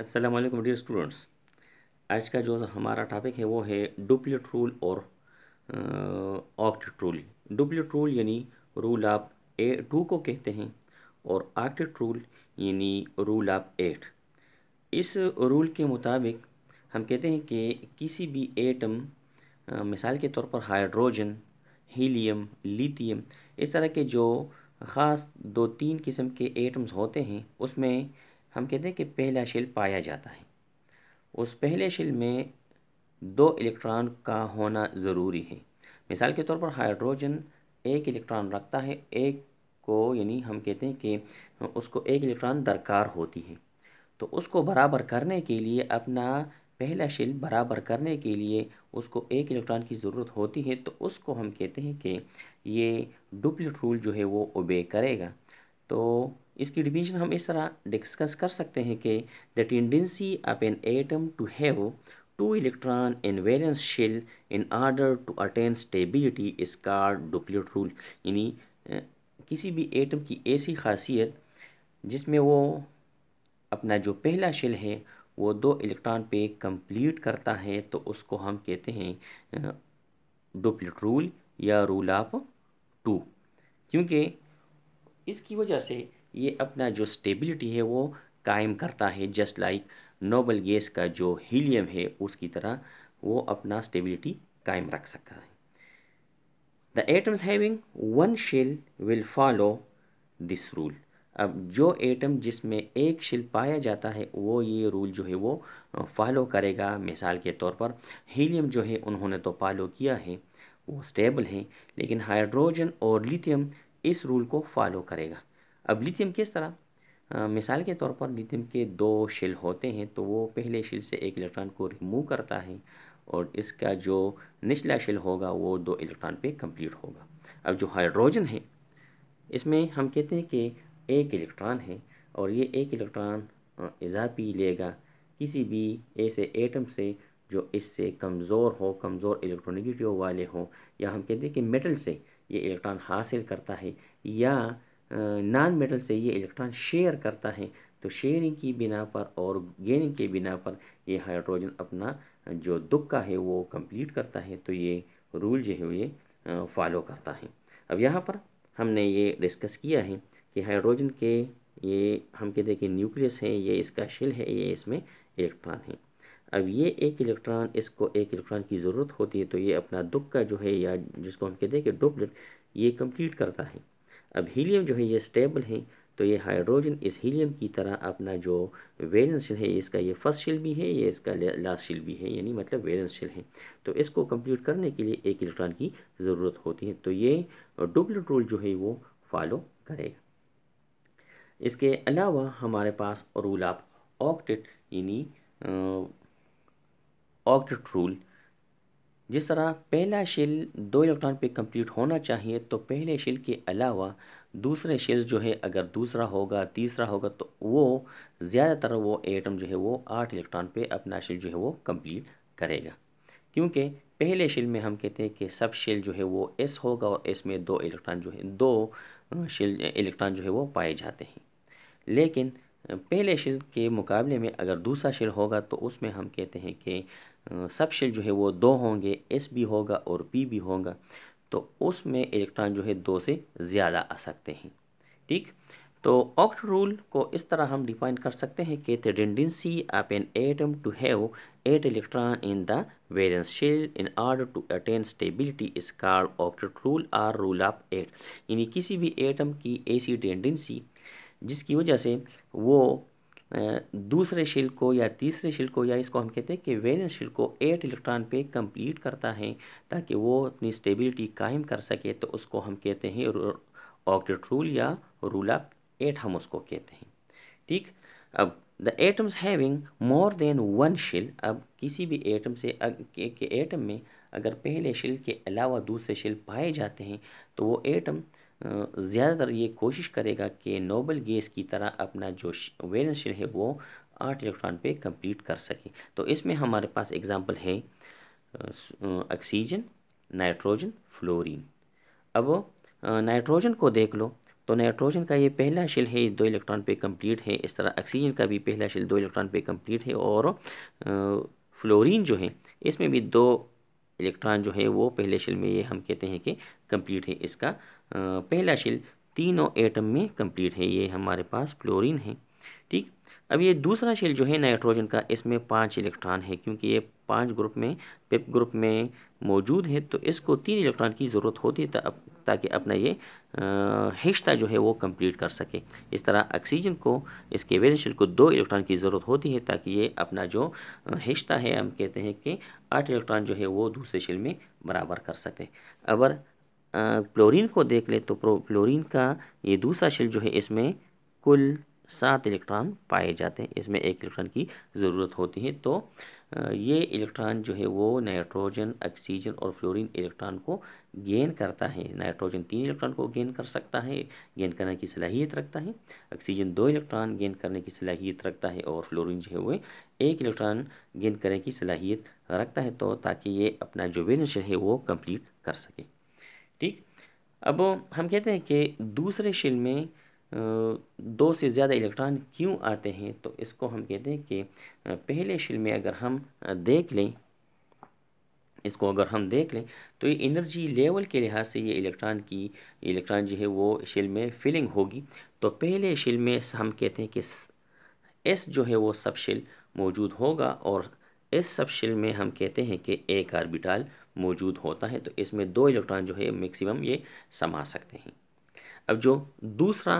Aslam dear students आज का जो हमारा टॉपिक है वो है डुप्लेट रूल और ऑक्टेट रूल डुप्लेट रूल यानी रूल आप ए टू को कहते हैं और ऑक्टेट रूल यानी रूल आप एट इस रूल के मुताबिक हम कहते हैं कि किसी भी एटम मिसाल के तौर पर हाइड्रोजन हीलियम लिथियम इस तरह के जो ख़ास दो तीन किस्म के एटम्स होते हैं उसमें हम कहते हैं कि पहला शिल पाया जाता है उस पहले शिल में दो इलेक्ट्रॉन का होना ज़रूरी है मिसाल के तौर पर हाइड्रोजन एक इलेक्ट्रॉन रखता है एक को यानी हम कहते हैं कि उसको एक इलेक्ट्रॉन दरकार होती है तो उसको बराबर करने के लिए अपना पहला शिल बराबर करने के लिए उसको एक इलेक्ट्रॉन की ज़रूरत होती है तो उसको हम कहते हैं कि ये डुप्लिट रूल जो है वो ओबे करेगा तो इसकी डिवीजन हम इस तरह डिस्कस कर सकते हैं कि the tendency of an atom to have two electron in valence shell in order to attain stability is called duplet rule यानी किसी भी एटम की ऐसी खासियत जिसमें वो अपना जो पहला शेल है वो दो इलेक्ट्रॉन पे कंप्लीट करता है तो उसको हम कहते हैं डुप्लेट रूल या रूल ऑफ टू क्योंकि इसकी वजह से ये अपना जो स्टेबिलिटी है वो कायम करता है जस्ट लाइक नोबल गैस का जो हीलियम है उसकी तरह वो अपना स्टेबिलिटी कायम रख सकता है the atoms having one shell will follow this rule अब जो एटम जिसमें एक शिल पाया जाता है वो ये रूल जो है वो फॉलो करेगा मिसाल के तौर पर हीलियम जो है उन्होंने तो फॉलो किया है वो स्टेबल है लेकिन हाइड्रोजन और लिथियम इस रूल को फॉलो करेगा अब लिथियम किस तरह मिसाल के तौर पर लिथियम के दो शेल होते हैं तो वो पहले शेल से एक इलेक्ट्रॉन को रिमूव करता है और इसका जो निचला शेल होगा वो दो इलेक्ट्रॉन पे कंप्लीट होगा अब जो हाइड्रोजन है इसमें हम कहते हैं कि एक इलेक्ट्रॉन है और ये एक इलेक्ट्रॉन इजाफी लेगा किसी भी ऐसे एटम से जो इससे कमज़ोर हो कमज़ोर इलेक्ट्रॉनिगेटिव वाले हो या हम कहते हैं कि मेटल से ये इलेक्ट्रॉन हासिल करता है या नॉन मेटल से ये इलेक्ट्रॉन शेयर करता है तो शेयरिंग की बिना पर और गेनिंग के बिना पर ये हाइड्रोजन अपना जो दुक्का है वो कंप्लीट करता है तो ये रूल जो है ये फॉलो करता है अब यहाँ पर हमने ये डिस्कस किया है कि हाइड्रोजन के ये हम कहते हैं कि न्यूक्लियस है ये इसका शिल है ये इसमें इलेक्ट्रॉन है अब ये एक इलेक्ट्रॉन इसको एक इलेक्ट्रॉन की ज़रूरत होती है तो ये अपना दुख का जो है या जिसको हम कहते हैं कि डुप्लेट ये कंप्लीट करता है अब हीलियम जो है ये स्टेबल है तो ये हाइड्रोजन इस हीलियम की तरह अपना जो वेलेंस है इसका ये फर्स्ट शिल भी है ये इसका लास्ट शिल भी है यानी मतलब वेलेंस शिल है तो इसको कंप्लीट करने के लिए एक इलेक्ट्रॉन की ज़रूरत होती है तो ये डुप्लेट रूल जो है वो फॉलो करेगा इसके अलावा हमारे पास रूल ऑफ ऑक्टेट यानी ऑक्टेट रूल जिस तरह पहला शेल दो इलेक्ट्रॉन पे कंप्लीट होना चाहिए तो पहले शेल के अलावा दूसरे शेल्स जो है अगर दूसरा होगा तीसरा होगा तो वो ज़्यादातर वो एटम जो है वो आठ इलेक्ट्रॉन पे अपना शेल जो है वो कंप्लीट करेगा क्योंकि पहले शेल में हम कहते हैं कि सब शेल जो है वो एस होगा और एस में दो इलेक्ट्रॉन जो है दो शेल इलेक्ट्रॉन जो है वो पाए जाते हैं लेकिन पहले शेल के मुकाबले में अगर दूसरा शेल होगा तो उसमें हम कहते हैं कि सब शेल जो है वो दो होंगे एस भी होगा और पी भी होगा तो उसमें इलेक्ट्रॉन जो है दो से ज़्यादा आ सकते हैं ठीक तो ऑक्ट रूल को इस तरह हम डिफाइन कर सकते हैं कि tendency of an atom to have eight electron in the valence shell in order to attain stability is called octet rule or rule of eight यानी किसी भी एटम की ऐसी टेंडेंसी जिसकी वजह से वो दूसरे शिल को या तीसरे शिल को या इसको हम कहते हैं कि वेलेंस शिल को एट इलेक्ट्रॉन पे कंप्लीट करता है ताकि वो अपनी स्टेबिलिटी कायम कर सके तो उसको हम कहते हैं ऑक्टेट रूल या रूल ऑफ एट हम उसको कहते हैं ठीक अब the atoms having more than one shell अब किसी भी एटम से एटम में अगर पहले शिल के अलावा दूसरे शिल पाए जाते हैं तो वो एटम ज़्यादातर ये कोशिश करेगा कि नोबल गैस की तरह अपना जो वैलेंस शेल है वो आठ इलेक्ट्रॉन पे कंप्लीट कर सके तो इसमें हमारे पास एग्जांपल है ऑक्सीजन नाइट्रोजन फ्लोरीन अब नाइट्रोजन को देख लो तो नाइट्रोजन का ये पहला शेल है दो इलेक्ट्रॉन पे कंप्लीट है इस तरह ऑक्सीजन का भी पहला शेल दो इलेक्ट्रॉन पे कंप्लीट है और फ्लोरीन जो है इसमें भी दो इलेक्ट्रॉन जो है वो पहले शिल में ये हम कहते हैं कि कंप्लीट है इसका पहला शिल तीनों एटम में कंप्लीट है ये हमारे पास फ्लोरीन है ठीक अब ये दूसरा शेल जो है नाइट्रोजन का इसमें पाँच इलेक्ट्रॉन है क्योंकि ये पांच ग्रुप में पिप ग्रुप में मौजूद है तो इसको तीन इलेक्ट्रॉन की ज़रूरत होती है ता, ताकि अपना ये हिश्ता जो है वो कंप्लीट कर सके इस तरह ऑक्सीजन को इसके वेलेंशियल को दो इलेक्ट्रॉन की ज़रूरत होती है ताकि ये अपना जो हिश्ता है हम कहते हैं कि आठ इलेक्ट्रॉन जो है वो दूसरे शेल में बराबर कर सके अगर क्लोरीन को देख ले तो क्लोरिन का ये दूसरा शेल जो है इसमें कुल सात इलेक्ट्रॉन पाए जाते हैं इसमें एक इलेक्ट्रॉन की ज़रूरत होती है तो ये इलेक्ट्रॉन जो है वो नाइट्रोजन ऑक्सीजन और फ्लोरीन इलेक्ट्रॉन को गेन करता है नाइट्रोजन तीन इलेक्ट्रॉन को गेन कर सकता है गेन करने की सलाहियत रखता है ऑक्सीजन दो इलेक्ट्रॉन गेन करने की सलाहियत रखता है और फ्लोरीन जो है वो एक इलेक्ट्रॉन गेन करने की सलाहियत रखता है तो ताकि ये अपना जो बैलेंस है वो कम्प्लीट कर सके ठीक अब हम कहते हैं कि दूसरे शिल में दो से ज़्यादा इलेक्ट्रॉन क्यों आते हैं तो इसको हम कहते हैं कि पहले शिल में अगर हम देख लें इसको अगर हम देख लें तो ये एनर्जी लेवल के लिहाज से ये इलेक्ट्रॉन की इलेक्ट्रॉन जो है वो शिल में फिलिंग होगी तो पहले शिल में हम कहते हैं कि एस जो है वो सब शिल मौजूद होगा और इस सब शिल में हम कहते हैं कि एक आर्बिटाल मौजूद होता है तो इसमें दो इलेक्ट्रॉन जो है मैक्सिमम ये समा सकते हैं अब जो दूसरा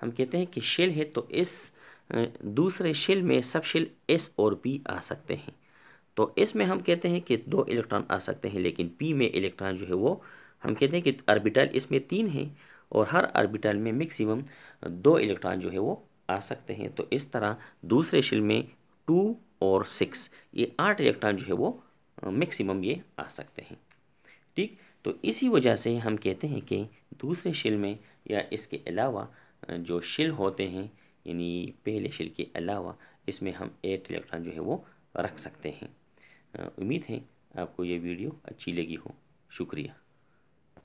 हम कहते हैं कि शेल है तो इस दूसरे शेल में सब शेल एस और पी आ सकते हैं तो इसमें हम कहते हैं कि दो इलेक्ट्रॉन आ सकते हैं लेकिन पी में इलेक्ट्रॉन जो है वो हम कहते हैं कि आर्बिटल इसमें तीन हैं और हर आर्बिटल में मैक्सिमम दो इलेक्ट्रॉन जो है वो आ सकते हैं तो इस तरह दूसरे शेल में टू और सिक्स ये आठ इलेक्ट्रॉन जो है वो मैक्सिमम ये आ सकते हैं ठीक तो इसी वजह से हम कहते हैं कि दूसरे शिल में या इसके अलावा जो शिल होते हैं यानी पहले शिल के अलावा इसमें हम एट इलेक्ट्रॉन जो है वो रख सकते हैं उम्मीद है आपको ये वीडियो अच्छी लगी हो शुक्रिया